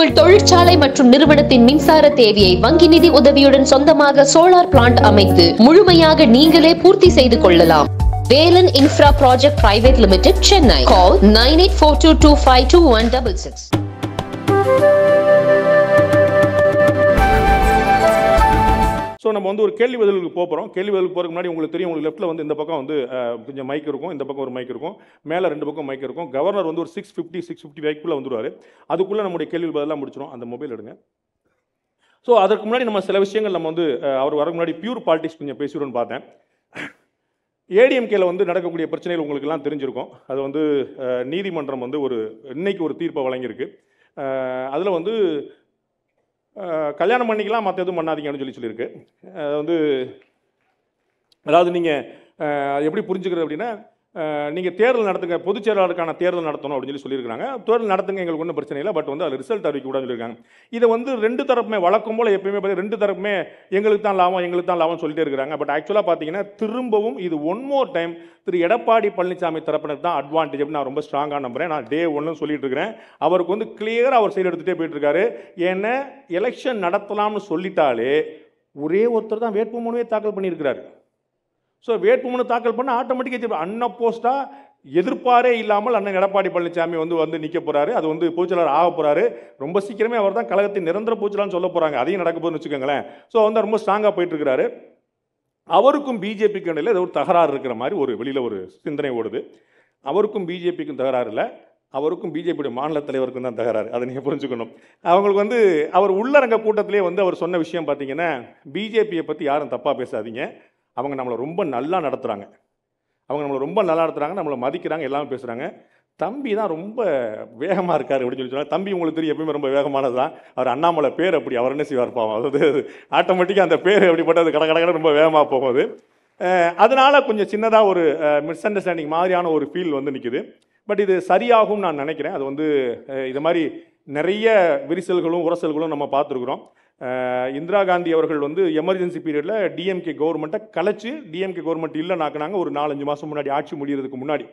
உங்கள் தொழிற்சாலை மற்றும் நிறுவனத்தின் மின்சார தேவையை வங்கி நிதி உதவியுடன் சொந்தமாக சோலார் பிளான்ட் அமைத்து முழுமையாக நீங்களே பூர்த்தி செய்து கொள்ளலாம் Velan infra project private limited Chennai call nine eight four two two five two one double six so நம்ம வந்து ஒரு கேள்வி பதிலுக்கு போகிறோம் கேள்வி பதிலுக்கு போகிறதுக்கு முன்னாடி உங்களுக்கு தெரியும் உங்களுக்கு லெஃப்ட்டில் வந்து இந்த பக்கம் வந்து கொஞ்சம் மைக் இருக்கும் இந்த பக்கம் ஒரு மைக் இருக்கும் மேலே ரெண்டு பக்கம் மைக் இருக்கும் கவர்னர் வந்து ஒரு சிக்ஸ் ஃபிஃப்டி சிக்ஸ் ஃபிஃப்டி வைக்குள்ளே வந்துடுவார் அதுக்குள்ளே நம்முடைய கேள்வி பதிலாக முடிச்சிடும் அந்த மொபைல் எடுங்க ஸோ அதற்கு முன்னாடி நம்ம சில விஷயங்கள் நம்ம வந்து அவர் வரக்கு முன்னாடி பியூர் பாலிடிக்ஸ் கொஞ்சம் பேசிடுவோம்னு பார்த்தேன் ஏடிஎம்கேல வந்து நடக்கக்கூடிய பிரச்சனைகள் உங்களுக்குலாம் தெரிஞ்சிருக்கும் அது வந்து நீதிமன்றம் வந்து ஒரு இன்னைக்கு ஒரு தீர்ப்பை வழங்கியிருக்கு அதில் வந்து கல்யாணம் பண்ணிக்கலாம் மற்ற எதுவும் பண்ணாதீங்க அப்படின்னு சொல்லி சொல்லியிருக்கு அது வந்து அதாவது நீங்கள் எப்படி புரிஞ்சுக்கிறது அப்படின்னா நீங்கள் தேர்தல் நடத்துங்க பொதுச் செயலாளருக்கான தேர்தல் நடத்தணும் அப்படின்னு சொல்லி சொல்லியிருக்காங்க தேர்தல் நடத்துங்க எங்களுக்கு ஒன்றும் பிரச்சனை இல்லை பட் வந்து அதில் ரிசல்ட் அறிவிக்க கூடாதுன்னு சொல்லியிருக்காங்க இதை வந்து ரெண்டு தரப்புமே வழக்கம் போல் எப்பயுமே பார்த்து ரெண்டு தரப்புமே எங்களுக்கு தான் லாபம் எங்களுக்கு தான் லாபம் சொல்லிட்டே இருக்கிறாங்க பட் ஆக்சுவலாக பார்த்தீங்கன்னா திரும்பவும் இது one more time Thiru Edappadi Palaniswami தரப்பினர் தான் அட்வான்டேஜ் நான் ரொம்ப ஸ்ட்ராங்காக நம்புகிறேன் நான் டே ஒன்றும் சொல்லிட்டு இருக்கிறேன் அவருக்கு வந்து கிளியராக அவர் சைடு எடுத்துகிட்டே போயிட்டுருக்காரு ஏன்னா எலெக்ஷன் நடத்தலாம்னு சொல்லிட்டாலே ஒரே ஒருத்தர் தான் வேட்புமனுவே தாக்கல் பண்ணியிருக்கிறாரு ஸோ வேட்புமனு தாக்கல் பண்ண ஆட்டோமேட்டிக்காக போஸ்ட்டாக எதிர்ப்பாரே இல்லாமல் அண்ணன் எடப்பாடி பழனிசாமி வந்து வந்து நிற்க போகிறாரு அது வந்து பூச்சலாளர் ஆக போகிறாரு ரொம்ப சீக்கிரமே அவர் தான் கழகத்தை நிரந்தர பூச்சலான்னு சொல்ல போகிறாங்க அதையும் நடக்க போகுதுன்னு வச்சுக்கோங்களேன் ஸோ வந்து ரொம்ப ஸ்ட்ராங்காக போயிட்டுருக்காரு அவருக்கும் பிஜேபிக்கு இடையில் ஏதோ ஒரு தகராறு இருக்கிற மாதிரி ஒரு வெளியில் ஒரு சிந்தனை ஓடுது அவருக்கும் பிஜேபிக்கும் தகராறு இல்லை அவருக்கும் பிஜேபியுடைய மாநில தலைவருக்கும் தான் தகராறு அதை நீங்கள் புரிஞ்சுக்கணும் அவங்களுக்கு வந்து அவர் உள்ளரங்க கூட்டத்திலே வந்து அவர் சொன்ன விஷயம் பார்த்தீங்கன்னா பிஜேபியை பற்றி யாரும் தப்பாக பேசாதீங்க அவங்க நம்மளை ரொம்ப நல்லா நடத்துகிறாங்க அவங்க நம்மளை ரொம்ப நல்லா நடத்துகிறாங்க நம்மளை மதிக்கிறாங்க எல்லாமே பேசுகிறாங்க தம்பி தான் ரொம்ப வேகமாக இருக்கார் அப்படின்னு சொல்லி சொன்னால் தம்பி உங்களுக்கு தெரியும் எப்பயுமே ரொம்ப வேகமானது தான் அவர் அண்ணாமலை பேர் அப்படி அவர் என்ன செய்வார் பாவம் அதாவது ஆட்டோமேட்டிக்காக அந்த பேர் அப்படிப்பட்ட அது கடை ரொம்ப வேகமாக போகுது அதனால் கொஞ்சம் சின்னதாக ஒரு மிஸ் அண்டர்ஸ்டாண்டிங் மாதிரியான ஒரு ஃபீல் வந்து நிற்குது பட் இது சரியாகும் நான் நினைக்கிறேன் அது வந்து இது மாதிரி நிறைய விரிசல்களும் உரசல்களும் நம்ம பார்த்துருக்குறோம் இந்திரா காந்தி அவர்கள் வந்து எமர்ஜென்சி பீரியடில் டிஎம்கே கவர்மெண்ட்டை கலைச்சு டிஎம்கே கவர்மெண்ட் இல்லை ஒரு நாலஞ்சு மாதம் முன்னாடி ஆட்சி முடிகிறதுக்கு முன்னாடி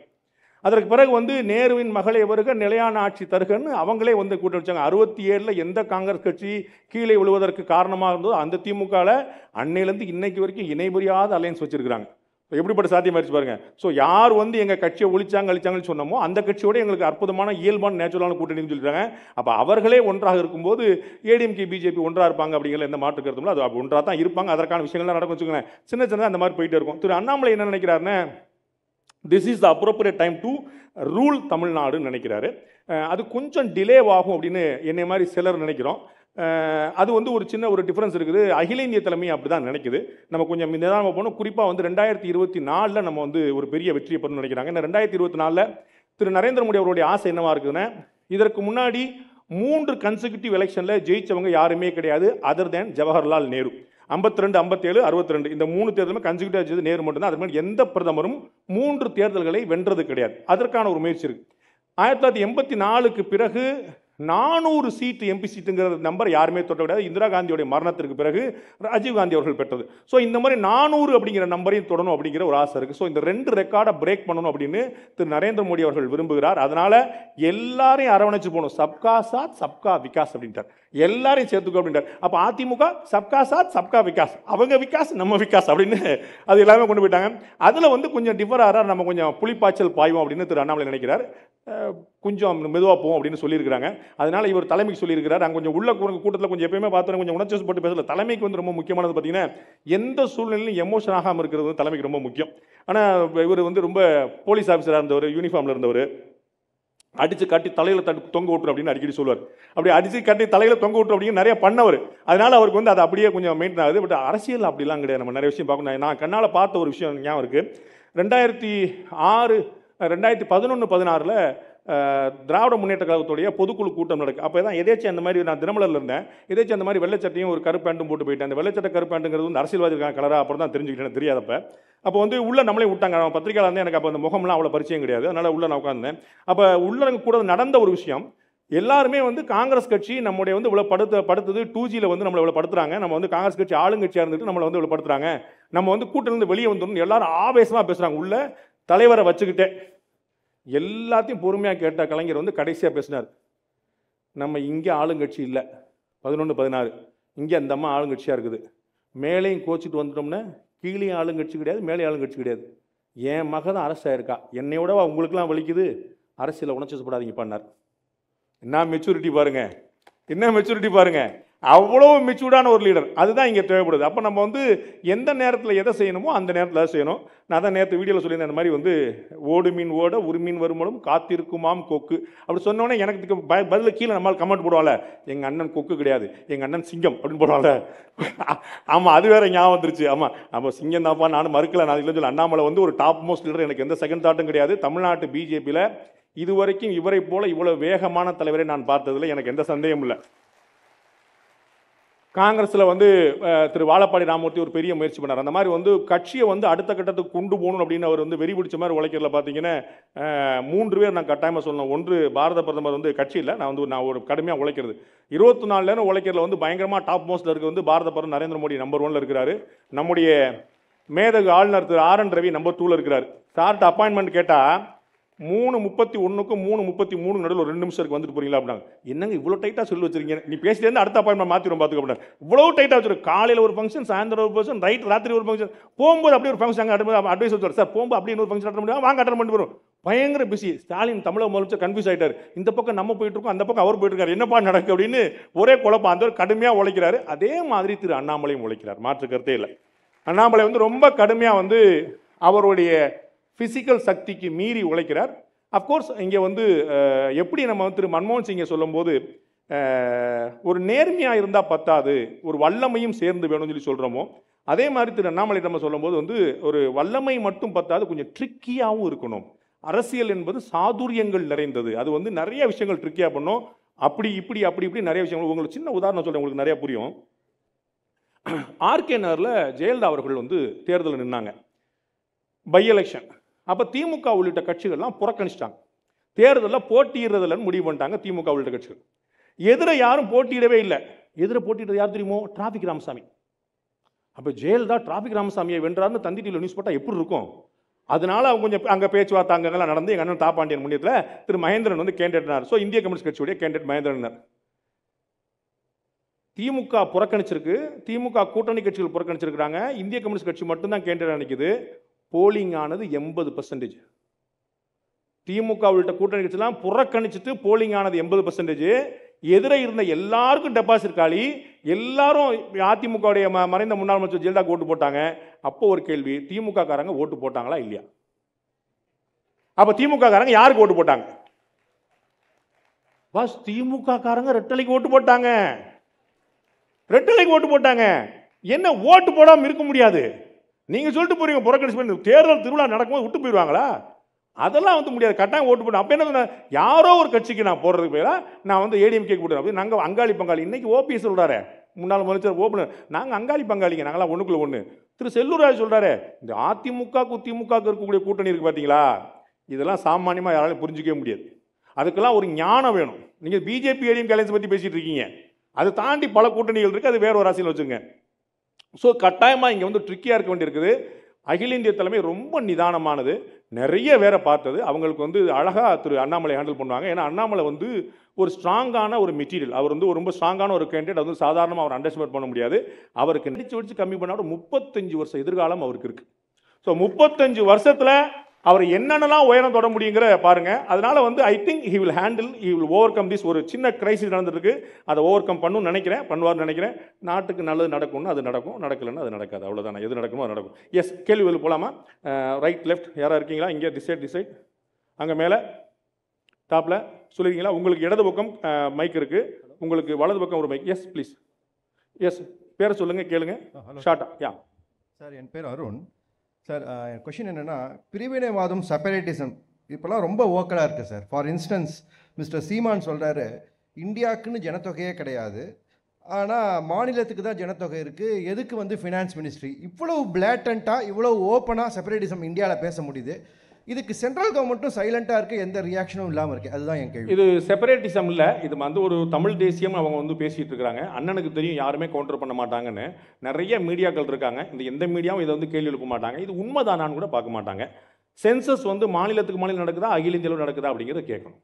அதற்கு பிறகு வந்து நேருவின் மகளை வருக நிலையான ஆட்சி தருகன்னு அவங்களே வந்து கூட்டம் வச்சாங்க அறுபத்தி ஏழில் எந்த காங்கிரஸ் கட்சி கீழே விழுவதற்கு காரணமாக இருந்ததோ அந்த திமுகவில் அன்னையிலேருந்து இன்னைக்கு வரைக்கும் இணைபுரியாத அலையன்ஸ் வச்சுருக்கிறாங்க இப்போ எப்படிப்பட்ட சாத்தியமாயிருச்சு பாருங்கள் ஸோ யார் வந்து எங்கள் கட்சியை ஒழிச்சாங்க அழிச்சாங்கன்னு சொன்னமோ அந்த கட்சியோட எங்களுக்கு அற்புதமான இயல்பான நேச்சுரலான கூட்டணின்னு சொல்லிட்டாங்க அப்போ அவர்களே ஒன்றாக இருக்கும்போது ஏடிஎம்கே பிஜேபி ஒன்றாக இருப்பாங்க அப்படிங்கிற எந்த மாற்று கருத்தும் அது ஒன்றாக தான் இருப்பாங்க அதற்கான விஷயங்கள்லாம் நடக்கும் வச்சுக்கோங்க சின்ன சின்னதாக அந்த மாதிரி போயிட்டு இருக்கும் திரு அண்ணாமலை என்ன நினைக்கிறாருன்னு this is the appropriate time to rule தமிழ்நாடுன்னு நினைக்கிறாரு அது கொஞ்சம் டிலே ஆகும் அப்படின்னு என்னை மாதிரி சிலர் நினைக்கிறோம் அது வந்து ஒரு சின்ன ஒரு டிஃப்ரென்ஸ் இருக்குது அகில இந்திய தலைமை அப்படி தான் நினைக்குது நம்ம கொஞ்சம் நிதானமாக போனோம் குறிப்பாக வந்து ரெண்டாயிரத்தி இருபத்தி நாலில் நம்ம வந்து ஒரு பெரிய வெற்றியை பெறும் நினைக்கிறாங்க ஏன்னா ரெண்டாயிரத்தி இருபத்தி நாலில் திரு நரேந்திர மோடி அவருடைய ஆசை என்னவாக இருக்குதுன்னா இதற்கு முன்னாடி மூன்று கன்சிக்யூட்டிவ் எலெக்ஷனில் ஜெயித்தவங்க யாருமே கிடையாது அதர் தேன் ஜவஹர்லால் நேரு ஐம்பத்தி ரெண்டு ஐம்பத்தேழு அறுபத்தி ரெண்டு இந்த மூணு தேர்தலுமே கன்சிக்யூட்டிவ் ஜெயிச்சது நேரு மட்டும்தான் அது மாதிரி எந்த பிரதமரும் மூன்று தேர்தல்களை வென்றது கிடையாது அதற்கான ஒரு முயற்சி இருக்குது ஆயிரத்தி தொள்ளாயிரத்தி எண்பத்தி நாலுக்கு பிறகு நானூறு சீட்டு எம்பி சீட்டுங்கிற நம்பர் யாருமே தொட்ட கிடையாது இந்திரா காந்தியோடைய மரணத்திற்கு பிறகு ராஜீவ் காந்தி அவர்கள் பெற்றது ஸோ இந்த மாதிரி நானூறு அப்படிங்கிற நம்பரையும் தொடணும் அப்படிங்கிற ஒரு ஆசை இருக்குது ஸோ இந்த ரெண்டு ரெக்கார்டை பிரேக் பண்ணணும் அப்படின்னு திரு நரேந்திர மோடி அவர்கள் விரும்புகிறார் அதனால் எல்லாரையும் அரவணைச்சு போகணும் சப்கா சாத் சப்கா விகாஸ் அப்படின்ட்டார் எல்லாரையும் சேர்த்துக்கோ அப்படின்றார் அப்போ அதிமுக சப்கா சாத் சப்கா விகாஸ் அவங்க விகாஸ் நம்ம விகாஸ் அப்படின்னு அது எல்லாமே கொண்டு போயிட்டாங்க அதில் வந்து கொஞ்சம் டிஃபர் ஆகிறார் நம்ம கொஞ்சம் புளிப்பாய்ச்சல் பாய்வோம் அப்படின்னு திரு அண்ணாமலை நினைக்கிறார் கொஞ்சம் மெதுவாக போவோம் அப்படின்னு சொல்லியிருக்கிறாங்க அதனால் இவர் தலைமைக்கு சொல்லியிருக்கிறார் அங்கே கொஞ்சம் உள்ள கூட்டத்தில் கொஞ்சம் எப்பயுமே பார்த்தோம் கொஞ்சம் உணர்ச்சி போட்டு பேசல தலைமைக்கு வந்து ரொம்ப முக்கியமானது பார்த்தீங்கன்னா எந்த சூழ்நிலையிலும் எமோஷன் ஆகாமல் இருக்கிறது தலைமைக்கு ரொம்ப முக்கியம் ஆனால் இவர் வந்து ரொம்ப போலீஸ் ஆஃபீஸராக இருந்தவர் யூனிஃபார்மில் இருந்தவர் அடித்து கட்டி தலையில் தொங்க விட்டுரு அப்படின்னு அடிக்கடி சொல்லுவார் அப்படி அடித்து கட்டி தலையில் தொங்க விட்டுரு அப்படின்னு நிறைய பண்ணவர் அதனால் அவருக்கு வந்து அது அப்படியே கொஞ்சம் மெயின்டைன் ஆகுது பட் அரசியல் அப்படிலாம் கிடையாது நம்ம நிறைய விஷயம் பார்க்கணும் நான் கண்ணால் பார்த்த ஒரு விஷயம் ஞாபகம் இருக்குது ரெண்டாயிரத்தி ஆறு ரெண்டாயிரத்தி பதினொன்று பதினாறில் திராவிட முன்னேற்ற கழகத்துடைய பொதுக்குழு கூட்டம் நடக்கும் அப்போ தான் எதேச்சும் அந்த மாதிரி நான் தினமலரில் இருந்தேன் எதேச்சும் அந்த மாதிரி வெள்ளச்சட்டையும் ஒரு கருப்பேண்டும் போட்டு போயிட்டேன் அந்த வெள்ளச்சட்டை கருப்பேண்டுங்கிறது வந்து அரசியல்வாதிக்கான கலராக அப்புறம் தான் தெரிஞ்சுக்கிட்டேன் தெரியாதப்ப அப்போ வந்து உள்ளே நம்மளே விட்டாங்க அவன் பத்திரிகையில் வந்து எனக்கு அப்போ அந்த முகம்லாம் அவ்வளோ பரிச்சயம் கிடையாது அதனால் உள்ளே நான் உட்காந்தேன் அப்போ உள்ளவங்க கூட நடந்த ஒரு விஷயம் எல்லாருமே வந்து காங்கிரஸ் கட்சி நம்முடைய வந்து இவ்வளோ படுத்த படுத்தது டூ ஜியில் வந்து நம்மளை இவ்வளோ படுத்துறாங்க நம்ம வந்து காங்கிரஸ் கட்சி ஆளுங்கட்சியாக இருந்துட்டு நம்மளை வந்து இவ்வளோ படுத்துறாங்க நம்ம வந்து கூட்டிலிருந்து வெளியே வந்துடும் எல்லாரும் ஆவேசமாக பேசுகிறாங்க உள்ள தலைவரை வச்சுக்கிட்டே எல்லாத்தையும் பொறுமையாக கேட்ட கலைஞர் வந்து கடைசியாக பேசினார் நம்ம இங்கே ஆளுங்கட்சி இல்லை பதினொன்று பதினாறு இங்கே அந்த அம்மா ஆளுங்கட்சியாக இருக்குது மேலேயும் கோச்சிட்டு வந்துட்டோம்னா கீழே ஆளுங்கட்சி கிடையாது மேலே ஆளுங்கட்சி கிடையாது என் மக தான் அரசாக இருக்கா என்னை விட உங்களுக்கெல்லாம் வலிக்குது அரசியலை உணச்சு பண்ணார் என்ன மெச்சூரிட்டி பாருங்கள் என்ன மெச்சூரிட்டி பாருங்கள் அவ்வளோ மெச்சூர்டான ஒரு லீடர் அதுதான் இங்கே தேவைப்படுது அப்போ நம்ம வந்து எந்த நேரத்தில் எதை செய்யணுமோ அந்த நேரத்தில் எதை செய்யணும் நான் தான் நேற்று வீடியோவில் சொல்லியிருந்தேன் அந்த மாதிரி வந்து ஓடு மீன் ஓட ஒரு மீன் வருமானம் காத்திருக்குமாம் கொக்கு அப்படி சொன்னோன்னே எனக்கு பதில் கீழே நம்மளால் கமெண்ட் போடுவாள் எங்கள் அண்ணன் கொக்கு கிடையாது எங்கள் அண்ணன் சிங்கம் அப்படின்னு போடுவாங்கள ஆமாம் அது வேற ஞாபகம் வந்துருச்சு ஆமாம் நம்ம சிங்கம் தான்ப்பா நானும் மறுக்கல நான் இல்லை சொல்லி அண்ணாமலை வந்து ஒரு டாப் மோஸ்ட் லீடர் எனக்கு எந்த செகண்ட் தாட்டும் கிடையாது தமிழ்நாட்டு பிஜேபியில் இதுவரைக்கும் இவரை போல் இவ்வளோ வேகமான தலைவரை நான் பார்த்ததில் எனக்கு எந்த சந்தேகமும் இல்லை காங்கிரஸில் வந்து திரு வாழப்பாடி ராமமூர்த்தி ஒரு பெரிய முயற்சி பண்ணார் அந்த மாதிரி வந்து கட்சியை வந்து அடுத்த கட்டத்துக்கு கொண்டு போகணும் அப்படின்னு அவர் வந்து வெறி பிடிச்ச மாதிரி உழைக்கிறதுல பார்த்தீங்கன்னா மூன்று பேர் நான் கட்டாயமாக சொல்லணும் ஒன்று பாரத பிரதமர் வந்து கட்சியில் நான் வந்து நான் ஒரு கடுமையாக உழைக்கிறது இருபத்தி நாலு நேரம் உழைக்கிறதுல வந்து பயங்கரமாக டாப் மோஸ்ட்டில் இருக்க வந்து பாரத பிரதமர் நரேந்திர மோடி நம்பர் ஒனில் இருக்கிறாரு நம்முடைய மேதகு ஆளுநர் Thiru R N Ravi number டூவில் இருக்கிறார் சார்ட்டு அப்பாயின்மெண்ட் கேட்டால் மூணு முப்பத்தி ஒன்றுக்கும் மூணு முப்பத்தி மூணு நடுவில் ஒரு ரெண்டு நிமிஷம் இருக்கு வந்துட்டு போறீங்களா அப்படின்னா என்னங்க இவ்வளோ டைட்டாக சொல்லி வச்சிருக்கீங்க நீ பேசிட்டேருந்து அடுத்த அப்பாயின்மெண்ட் மாற்றிடும் பார்த்துக்க அப்படின்னா இவ்வளோ டைட்டாக வச்சிருக்கு காலையில் ஒரு ஃபங்க்ஷன் சாயந்தரம் ஒரு ஃபங்க்ஷன் ரைட் ராத்திரி ஒரு ஃபங்க்ஷன் போகும்போது அப்படியே ஒரு ஃபங்க்ஷன் அங்கே அட்வைஸ் அட்வைஸ் வச்சுருவார் சார் போகும்போது அப்படி ஒரு ஃபங்க்ஷன் அட்டன் முடியும் வாங்க அட்டன் பண்ணிட்டு வரும் பயங்கர பிஸி ஸ்டாலின் தமிழக முதலமைச்சர் கன்ஃபியூஸ் ஆகிட்டார் இந்த பக்கம் நம்ம போயிட்டு இருக்கோம் அந்த பக்கம் அவர் போயிட்டு இருக்காரு என்னப்பா நடக்கு அப்படின்னு ஒரே குழப்பம் அந்த கடுமையாக உழைக்கிறாரு அதே மாதிரி திரு அண்ணாமலையும் உழைக்கிறார் மாற்று கருத்தே இல்லை அண்ணாமலை வந்து ரொம்ப கடுமையாக வந்து அவருடைய ஃபிசிக்கல் சக்திக்கு மீறி உழைக்கிறார் அஃப்கோர்ஸ் இங்கே வந்து எப்படி நம்ம திரு மன்மோகன் சிங்கை சொல்லும்போது ஒரு நேர்மையாக இருந்தால் பத்தாது ஒரு வல்லமையும் சேர்ந்து வேணும்னு சொல்லி சொல்கிறோமோ அதே மாதிரி திரு அண்ணாமலை நம்ம சொல்லும்போது வந்து ஒரு வல்லமை மட்டும் பத்தாது கொஞ்சம் ட்ரிக்கியாகவும் இருக்கணும் அரசியல் என்பது சாதுரியங்கள் நிறைந்தது அது வந்து நிறைய விஷயங்கள் ட்ரிக்கியாக பண்ணும் அப்படி இப்படி அப்படி இப்படி நிறைய விஷயங்கள் உங்களுக்கு சின்ன உதாரணம் சொல்கிறேன் உங்களுக்கு நிறையா புரியும் ஆர்கே நகரில் ஜெயலலிதா அவர்கள் வந்து தேர்தலில் நின்னாங்க பை எலெக்ஷன் அப்போ திமுக உள்ளிட்ட கட்சிகள்லாம் புறக்கணிச்சிட்டாங்க தேர்தலில் போட்டியிடுறதில்லன்னு முடிவு பண்ணிட்டாங்க திமுக உள்ளிட்ட கட்சிகள் எதிர யாரும் போட்டியிடவே இல்லை எதிர போட்டியிட்டது யார் தெரியுமோ டிராஃபிக் ராமசாமி அப்போ தான் டிராஃபிக் ராமசாமியை வென்றார்னு தந்தி டிவியில் நியூஸ் போட்டால் எப்படி இருக்கும் அதனால அவங்க கொஞ்சம் அங்கே பேச்சுவார்த்தை அங்கெல்லாம் நடந்து எங்கள் அண்ணன் தாப்பாண்டியன் முன்னியத்தில் திரு மகேந்திரன் வந்து கேண்டேட்னார் ஸோ இந்திய கம்யூனிஸ்ட் கட்சியுடைய கேண்டேட் மகேந்திரன் திமுக புறக்கணிச்சிருக்கு திமுக கூட்டணி கட்சிகள் புறக்கணிச்சிருக்கிறாங்க இந்திய கம்யூனிஸ்ட் கட்சி மட்டும்தான் கேண்டேட் நினைக்குது போலிங் ஆனது எண்பது பர்சன்டேஜ் திமுக உள்ளிட்ட கூட்டணி கட்சிலாம் புறக்கணிச்சிட்டு போலிங் ஆனது எண்பது பர்சன்டேஜ் எதிரே இருந்த எல்லாருக்கும் டெபாசிட் காலி எல்லாரும் அதிமுகவுடைய மறைந்த முன்னாள் அமைச்சர் ஜெயலலிதா ஓட்டு போட்டாங்க அப்போ ஒரு கேள்வி திமுக காரங்க ஓட்டு போட்டாங்களா இல்லையா அப்போ திமுக காரங்க யாருக்கு ஓட்டு போட்டாங்க பாஸ் திமுக காரங்க ரெட்டலைக்கு ஓட்டு போட்டாங்க ரெட்டலைக்கு ஓட்டு போட்டாங்க என்ன ஓட்டு போடாமல் இருக்க முடியாது நீங்கள் சொல்லிட்டு போகிறீங்க புறக்கணிச்சு போய் தேர்தல் திருவிழா நடக்கும்போது விட்டு போயிடுவாங்களா அதெல்லாம் வந்து முடியாது கட்டாயம் ஓட்டு போட்டு அப்போ என்ன யாரோ ஒரு கட்சிக்கு நான் போடுறதுக்கு பேராக நான் வந்து ஏடிஎம் கேக் போட்டு நாங்கள் அங்காளி பங்காளி இன்றைக்கி ஓபிஎஸ் சொல்கிறாரு முன்னாள் முதலமைச்சர் ஓப்பனர் நாங்கள் அங்காளி பங்காளிங்க நாங்களாம் ஒன்றுக்குள்ள ஒன்று திரு செல்லூராஜ் சொல்கிறாரு இந்த அதிமுக குத்திமுக இருக்கக்கூடிய கூட்டணி இருக்குது பார்த்தீங்களா இதெல்லாம் சாமானியமாக யாராலையும் புரிஞ்சிக்கவே முடியாது அதுக்கெல்லாம் ஒரு ஞானம் வேணும் நீங்கள் பிஜேபி ஏடிஎம் கேலன்ஸ் பற்றி பேசிகிட்டு இருக்கீங்க அதை தாண்டி பல கூட்டணிகள் இருக்குது அது வேறு ஒரு அரசியல் வச்சுருங்க ஸோ கட்டாயமாக இங்கே வந்து ட்ரிக்கியாக இருக்க வேண்டியிருக்குது அகில இந்திய தலைமை ரொம்ப நிதானமானது நிறைய வேற பார்த்தது அவங்களுக்கு வந்து அழகாக திரு அண்ணாமலை ஹேண்டில் பண்ணுவாங்க ஏன்னா அண்ணாமலை வந்து ஒரு ஸ்ட்ராங்கான ஒரு மெட்டீரியல் அவர் வந்து ரொம்ப ஸ்ட்ராங்கான ஒரு கேண்டிடேட் வந்து சாதாரணமாக அவர் அண்டர்ஸ்டேட் பண்ண முடியாது அவருக்கு நடிச்சு வடிச்சு கம்மி பண்ணால் முப்பத்தஞ்சு வருஷம் எதிர்காலம் அவருக்கு இருக்குது ஸோ முப்பத்தஞ்சு வருஷத்தில் அவர் என்னென்னலாம் உயரம் தொட முடியுங்கிற பாருங்க அதனால வந்து I think he will handle he will overcome this ஒரு சின்ன கிரைசிஸ் நடந்துருக்கு அதை ஓவர் கம் பண்ணுன்னு நினைக்கிறேன் பண்ணுவார்னு நினைக்கிறேன் நாட்டுக்கு நல்லது நடக்கும்னு அது நடக்கும் நடக்கலன்னு அது நடக்காது அவ்வளோதானே எது நடக்குமோ அது நடக்கும் எஸ் கேள்வி போகலாமா ரைட் லெஃப்ட் யாராக இருக்கீங்களா இங்கே டிசைட் டிசைட் அங்கே மேலே டாப்பில் சொல்லியிருக்கீங்களா உங்களுக்கு இடது பக்கம் மைக் இருக்குது உங்களுக்கு வலது பக்கம் ஒரு மைக் எஸ் ப்ளீஸ் எஸ் பேரை சொல்லுங்கள் கேளுங்க ஷார்ட்டா யா சார் என் பேர் அருண் சார் கொஷின் என்னென்னா பிரிவினைவாதம் செப்பரேட்டிசம் இப்போல்லாம் ரொம்ப ஓக்கலாக இருக்குது sir for instance mister Seeman சொல்கிறாரு இந்தியாவுக்குன்னு ஜனத்தொகையே கிடையாது ஆனால் மாநிலத்துக்கு தான் ஜனத்தொகை இருக்குது எதுக்கு வந்து ஃபினான்ஸ் மினிஸ்ட்ரி இவ்வளோ பிளாட்டண்ட்டாக இவ்வளோ ஓப்பனாக செப்பரேட்டிசம் இந்தியாவில் பேச முடியுது இதுக்கு சென்ட்ரல் கவர்மெண்ட்டும் சைலண்டாக இருக்குது எந்த ரியாக்ஷனும் இல்லாமல் இருக்குது அதுதான் என் கேள்வி இது செப்பரேட்டிசம் இல்லை இது வந்து ஒரு தமிழ் தேசியம் அவங்க வந்து பேசிகிட்டு இருக்கிறாங்க அண்ணனுக்கு தெரியும் யாருமே கவுண்டர் பண்ண மாட்டாங்கன்னு நிறைய மீடியாக்கள் இருக்காங்க இந்த எந்த மீடியாவும் இதை வந்து கேள்வி எழுப்ப மாட்டாங்க இது உண்மைதானான்னு கூட பார்க்க மாட்டாங்க சென்சஸ் வந்து மாநிலத்துக்கு மாநிலம் நடக்குதா அகில இந்தியாவில் நடக்குதா அப்படிங்கிறத கேட்கணும்